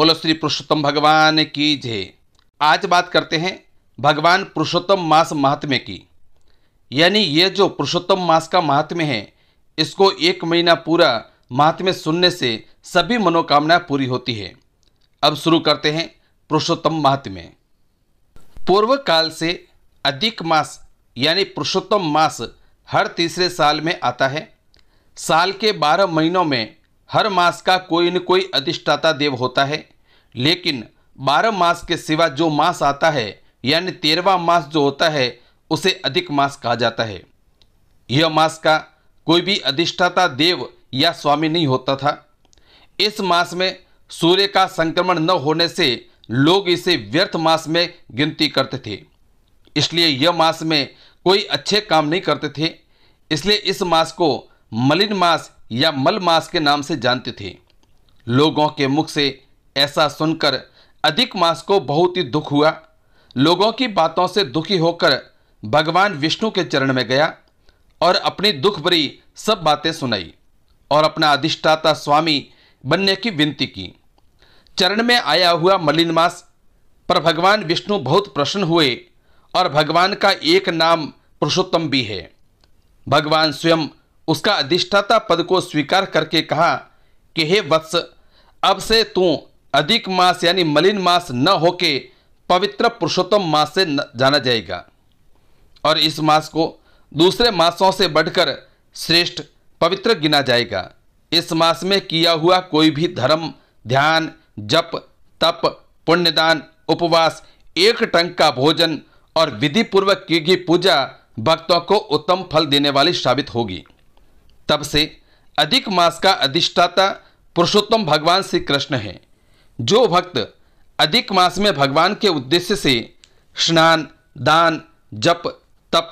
बोलो श्री पुरुषोत्तम भगवान की जय आज बात करते हैं भगवान पुरुषोत्तम मास महात्म्य की यानी यह जो पुरुषोत्तम मास का महात्म्य है इसको एक महीना पूरा महात्म्य सुनने से सभी मनोकामना पूरी होती है अब शुरू करते हैं पुरुषोत्तम महात्म्य पूर्व काल से अधिक मास यानी पुरुषोत्तम मास हर तीसरे साल में आता है साल के बारह महीनों में हर मास का कोई न कोई अधिष्ठाता देव होता है लेकिन बारह मास के सिवा जो मास आता है यानी तेरहवा मास जो होता है उसे अधिक मास कहा जाता है यह मास का कोई भी अधिष्ठाता देव या स्वामी नहीं होता था इस मास में सूर्य का संक्रमण न होने से लोग इसे व्यर्थ मास में गिनती करते थे इसलिए यह मास में कोई अच्छे काम नहीं करते थे इसलिए इस मास को मलिन मास या मल मास के नाम से जानते थे लोगों के मुख से ऐसा सुनकर अधिक मास को बहुत ही दुख हुआ लोगों की बातों से दुखी होकर भगवान विष्णु के चरण में गया और अपनी दुख भरी सब बातें सुनाई और अपना अधिष्ठाता स्वामी बनने की विनती की चरण में आया हुआ मलिन मास पर भगवान विष्णु बहुत प्रसन्न हुए और भगवान का एक नाम पुरुषोत्तम भी है भगवान स्वयं उसका अधिष्ठाता पद को स्वीकार करके कहा कि हे वत्स अब से तू अधिक मास यानी मलिन मास न होके पवित्र पुरुषोत्तम मास से जाना जाएगा और इस मास को दूसरे मासों से बढ़कर श्रेष्ठ पवित्र गिना जाएगा इस मास में किया हुआ कोई भी धर्म ध्यान जप तप पुण्यदान उपवास एक टंक का भोजन और विधि पूर्वक की गई पूजा भक्तों को उत्तम फल देने वाली साबित होगी तब से अधिक मास का अधिष्ठाता पुरुषोत्तम भगवान श्री कृष्ण हैं जो भक्त अधिक मास में भगवान के उद्देश्य से स्नान दान जप तप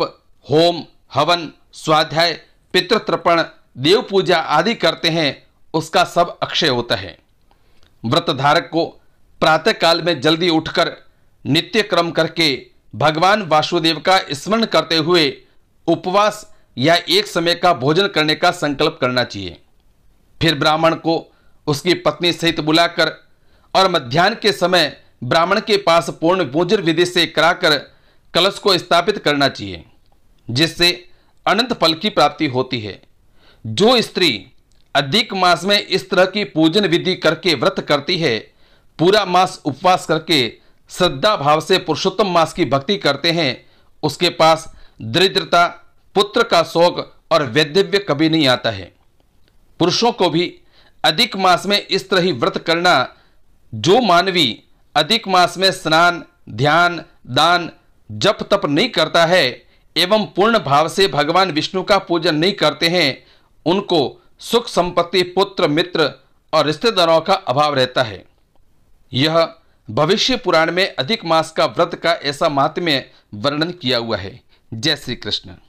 होम हवन स्वाध्याय पितृतर्पण देव पूजा आदि करते हैं उसका सब अक्षय होता है व्रतधारक को प्रातः काल में जल्दी उठकर नित्य क्रम करके भगवान वासुदेव का स्मरण करते हुए उपवास या एक समय का भोजन करने का संकल्प करना चाहिए फिर ब्राह्मण को उसकी पत्नी सहित बुलाकर और मध्यान्ह के समय ब्राह्मण के पास पूर्ण पूजन विधि से कराकर कलश को स्थापित करना चाहिए जिससे अनंत फल की प्राप्ति होती है जो स्त्री अधिक मास में इस तरह की पूजन विधि करके व्रत करती है पूरा मास उपवास करके श्रद्धा भाव से पुरुषोत्तम मास की भक्ति करते हैं उसके पास दरिद्रता पुत्र का शोक और वैधव्य कभी नहीं आता है पुरुषों को भी अधिक मास में इस तरह ही व्रत करना जो मानवी अधिक मास में स्नान ध्यान दान जप तप नहीं करता है एवं पूर्ण भाव से भगवान विष्णु का पूजन नहीं करते हैं उनको सुख संपत्ति पुत्र मित्र और रिश्तेदारों का अभाव रहता है यह भविष्य पुराण में अधिक मास का व्रत का ऐसा महात्म्य वर्णन किया हुआ है जय श्री कृष्ण